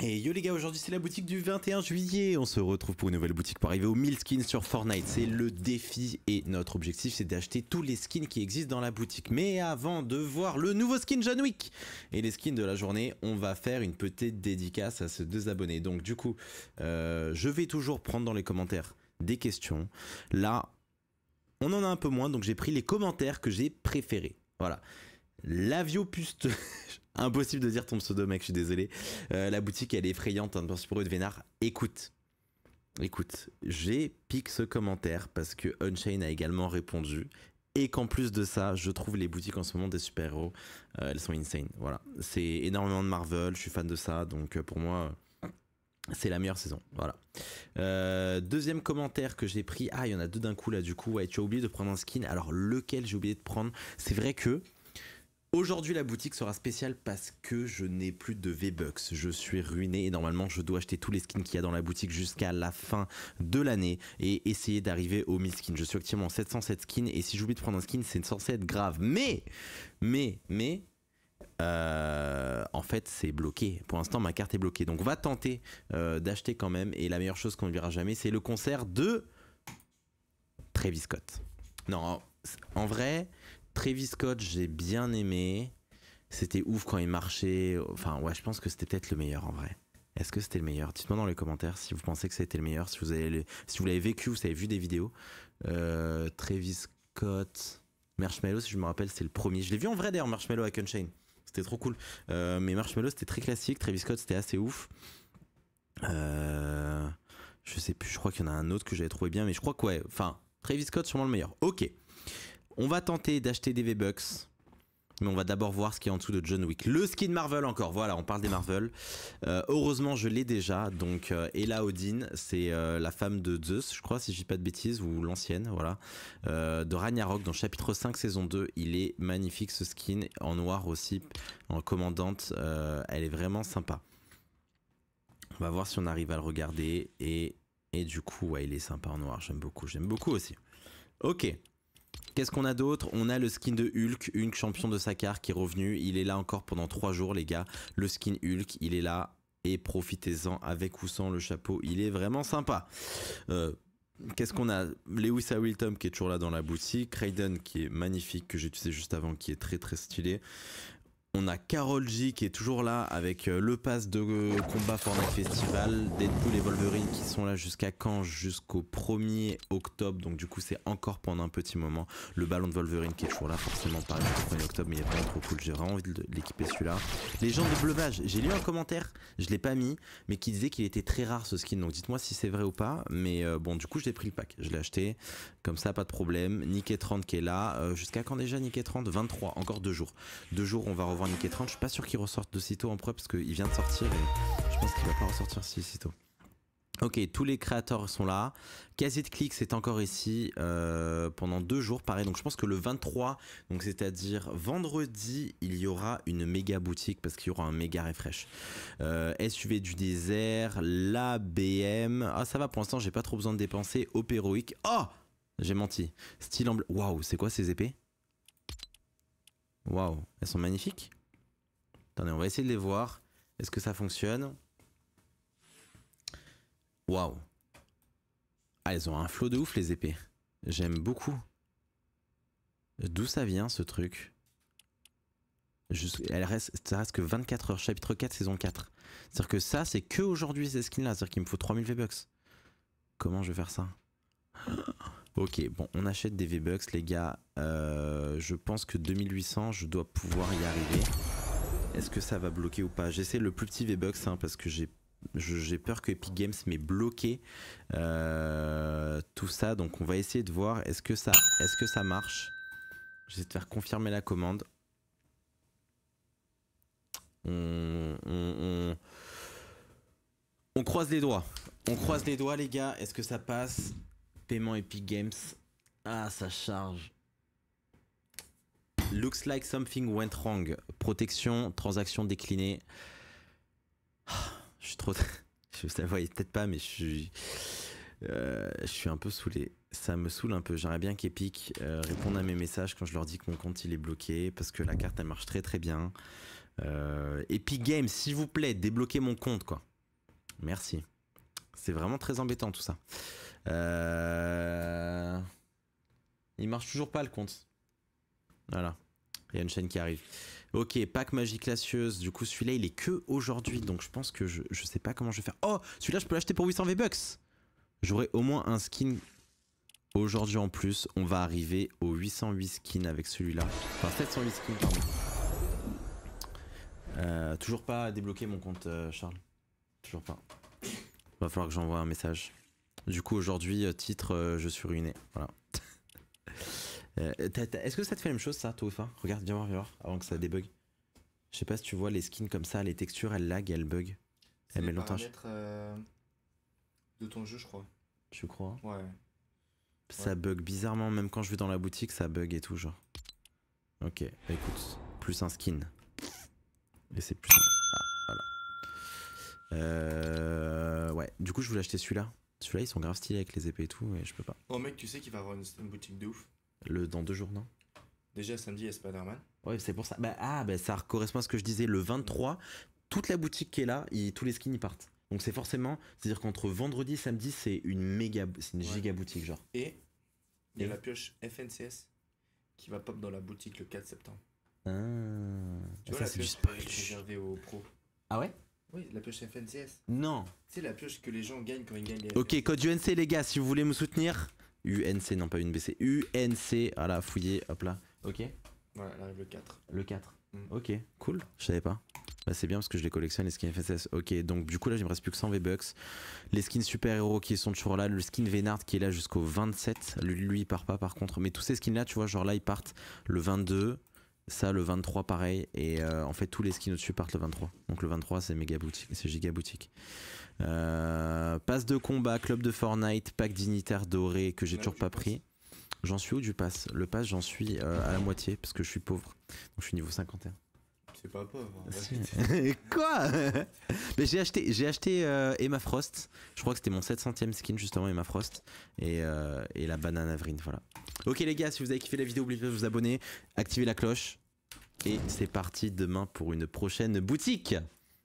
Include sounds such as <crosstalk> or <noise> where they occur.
Et yo les gars, aujourd'hui c'est la boutique du 21 juillet. On se retrouve pour une nouvelle boutique pour arriver aux 1000 skins sur Fortnite. C'est le défi et notre objectif c'est d'acheter tous les skins qui existent dans la boutique. Mais avant de voir le nouveau skin John Wick et les skins de la journée, on va faire une petite dédicace à ces deux abonnés. Donc du coup, euh, je vais toujours prendre dans les commentaires des questions. Là, on en a un peu moins donc j'ai pris les commentaires que j'ai préférés. Voilà. L'aviopuste... <laughs> Impossible de dire ton pseudo, mec, je suis désolé. Euh, la boutique, elle est effrayante, un hein, pour de Vénard. Écoute, écoute, j'ai piqué ce commentaire parce que Unchain a également répondu. Et qu'en plus de ça, je trouve les boutiques en ce moment des super-héros, euh, elles sont insane. Voilà. C'est énormément de Marvel, je suis fan de ça, donc euh, pour moi, c'est la meilleure saison. Voilà. deuxième commentaire que j'ai pris. Ah, il y en a deux d'un coup là, du coup. Ouais, tu as oublié de prendre un skin. Alors, lequel j'ai oublié de prendre C'est vrai que Aujourd'hui, la boutique sera spéciale parce que je n'ai plus de V-Bucks. Je suis ruiné et normalement, je dois acheter tous les skins qu'il y a dans la boutique jusqu'à la fin de l'année et essayer d'arriver aux 1000 skins. Je suis actuellement en 707 skins et si j'oublie de prendre un skin, c'est censé être grave. Mais, mais, mais, euh, en fait, c'est bloqué. Pour l'instant, ma carte est bloquée. Donc, on va tenter euh, d'acheter quand même. Et la meilleure chose qu'on ne verra jamais, c'est le concert de Travis Scott. Non, en vrai, Travis Scott, j'ai bien aimé. C'était ouf quand il marchait. Enfin, ouais, je pense que c'était peut-être le meilleur en vrai. Est-ce que c'était le meilleur Dites-moi dans les commentaires si vous pensez que c'était le meilleur, si vous avez si vous l'avez vécu, vous avez vu des vidéos. Euh, Travis Scott, Marshmallow, si je me rappelle, c'est le premier. Je l'ai vu en vrai d'ailleurs, Marshmallow à Unchained. C'était trop cool. Euh, mais Marshmallow, c'était très classique. Travis Scott, c'était assez ouf. Euh, je sais plus, je crois qu'il y en a un autre que j'avais trouvé bien, mais je crois que ouais, enfin, Travis Scott, sûrement le meilleur. Ok. On va tenter d'acheter des V-Bucks. Mais on va d'abord voir ce qu'il y a en dessous de John Wick. Le skin Marvel encore, voilà, on parle des Marvel. Euh, heureusement, je l'ai déjà. Donc, euh, Ella Odin, c'est euh, la femme de Zeus, je crois, si je dis pas de bêtises, ou l'ancienne, voilà. de Ragnarok, dans chapitre 5, saison 2. Il est magnifique ce skin, en noir aussi, en commandante. elle est vraiment sympa. On va voir si on arrive à le regarder. Et, et du coup, ouais, il est sympa en noir, j'aime beaucoup, j'aime beaucoup aussi. Ok, Qu'est-ce qu'on a d'autre On a le skin de Hulk, Hulk champion de Sakar qui est revenu. Il est là encore pendant 3 jours, les gars. Le skin Hulk, il est là. Et profitez-en avec ou sans le chapeau. Il est vraiment sympa. Euh, qu'est-ce qu'on a Lewis Wilton qui est toujours là dans la boutique, Raiden qui est magnifique, que j'ai utilisé juste avant, qui est très très stylé, on a Carol J qui est toujours là avec euh, le pass de euh, combat Fortnite Festival, Deadpool et Wolverine qui sont là jusqu'à quand Jusqu'au 1er octobre, donc du coup c'est encore pendant un petit moment. Le ballon de Wolverine qui est toujours là, forcément pas le 1er octobre, mais il est vraiment trop cool, j'ai vraiment envie de l'équiper celui-là. Les gens de Bleuvage, j'ai lu un commentaire, je l'ai pas mis, mais qui disait qu'il était très rare ce skin, donc dites-moi si c'est vrai ou pas, mais euh, bon du coup je l'ai pris le pack, je l'ai acheté, comme ça pas de problème. Nick 30 qui est là, jusqu'à quand déjà Nick 30 23, encore deux jours. Deux jours on va revoir Nick Je suis pas sûr qu'il ressorte de sitôt en preuve parce qu'il vient de sortir et je pense qu'il va pas ressortir si tôt. Ok, tous les créateurs sont là. de clics est encore ici euh, pendant deux jours, pareil. Donc je pense que le 23, donc c'est-à-dire vendredi, il y aura une méga boutique parce qu'il y aura un méga refresh. Euh, SUV du désert, la BM. Ah ça va, pour l'instant j'ai pas trop besoin de dépenser. Opéroïque. Oh, j'ai menti. Style en bleu, Waouh, c'est quoi ces épées Waouh, elles sont magnifiques. Attendez, on va essayer de les voir. Est-ce que ça fonctionne Waouh. Ah, elles ont un flot de ouf, les épées. J'aime beaucoup. D'où ça vient, ce truc elle reste, Ça reste que 24 heures, chapitre 4, saison 4. C'est-à-dire que ça, c'est que aujourd'hui, ces skins-là. C'est-à-dire qu'il me faut 3000 V-Bucks. Comment je vais faire ça Ok, bon, on achète des V-Bucks, les gars. Euh, je pense que 2800, je dois pouvoir y arriver. Est-ce que ça va bloquer ou pas J'essaie le plus petit V-Bucks hein, parce que j'ai peur que Epic Games m'ait bloqué euh, tout ça. Donc on va essayer de voir est-ce que ça, est que ça marche. J'essaie de faire confirmer la commande. on, on croise les doigts. On croise les doigts les gars. Est-ce que ça passe Paiement Epic Games. Ah, ça charge. Looks like something went wrong. Protection, transaction déclinée. Ah, je suis trop. <laughs> Je ne voyais peut-être pas, mais je suis. Euh, je suis un peu saoulé. Ça me saoule un peu. J'aimerais bien qu'Epic euh, réponde à mes messages quand je leur dis que mon compte il est bloqué parce que la carte elle marche très très bien. Euh, Epic Games, s'il vous plaît, débloquez mon compte quoi. Merci. C'est vraiment très embêtant tout ça. Euh... Il marche toujours pas le compte. Voilà. Il y a une chaîne qui arrive. Ok, pack magie classieuse Du coup, celui-là, il est que aujourd'hui. Donc, je pense que je, je sais pas comment je vais faire. Oh, celui-là, je peux l'acheter pour 800 V-Bucks. J'aurai au moins un skin aujourd'hui en plus. On va arriver aux 808 skins avec celui-là. Enfin, 708 skins, pardon. Euh, toujours pas débloqué mon compte, euh, Charles. Toujours pas. Va falloir que j'envoie un message. Du coup, aujourd'hui, euh, titre euh, Je suis ruiné. Voilà. <laughs> Euh, est-ce que ça te fait la même chose, ça, toi, ça? Regarde, viens voir, viens voir, avant que ça débug. Je sais pas si tu vois les skins comme ça, les textures, elles lag, elles bug. Elles mettent longtemps. de ton jeu, je crois. Tu crois Ouais. Ça bug bizarrement, même quand je vais dans la boutique, ça bug et tout, genre. Ok, bah écoute, plus un skin. Et c'est plus un... Ah, voilà. Ouais, du coup, je voulais acheter celui-là. Celui-là, ils sont grave stylés avec les épées et tout, mais je peux pas. Oh mec, tu sais qu'il va avoir une, boutique de ouf. Le, dans deux jours, non Déjà samedi, il spider Ouais, c'est pour ça. Bah, ah, bah, ça correspond à ce que je disais. Le 23, toute la boutique qui est là, tous les skins ils partent. Donc c'est forcément, c'est-à-dire qu'entre vendredi et samedi, c'est une méga, c'est une giga boutique genre. Et il y a la pioche FNCS qui va pop dans la boutique le 4 septembre. Ah, tu vois, ça c'est du spoil. Réservée aux pros. Ah ouais oui, la pioche FNCS. Non. C'est la pioche que les gens gagnent quand ils gagnent les Ok, code UNC, les gars, si vous voulez me soutenir. UNC, non pas une BC. UNC, voilà, fouillez, hop là. Ok. Voilà, là, le 4. Le 4. Mm. Ok, cool, je savais pas. Bah, c'est bien parce que je les collectionne les skins FSS. Ok, donc du coup là, il me reste plus que 100 V-Bucks. Les skins super-héros qui sont toujours là. Le skin Vénard qui est là jusqu'au 27. Lui, lui, il part pas par contre. Mais tous ces skins là, tu vois, genre là, ils partent le 22, ça, le 23, pareil. Et euh, en fait, tous les skins au-dessus partent le 23. Donc le 23, c'est méga boutique, c'est giga boutique. Euh, pass de combat, club de Fortnite, pack dignitaire doré que j'ai toujours pas pris. J'en suis où du pass Le pass, j'en suis euh, à la moitié parce que je suis pauvre. Donc je suis niveau 51. C'est pas pauvre. Hein. <laughs> Quoi Mais j'ai acheté, j'ai acheté euh, Emma Frost. Je crois que c'était mon 700ème skin justement Emma Frost et, euh, et la banane avrine. Voilà. Ok les gars, si vous avez kiffé la vidéo, n'oubliez pas de vous abonner, activer la cloche et c'est parti demain pour une prochaine boutique.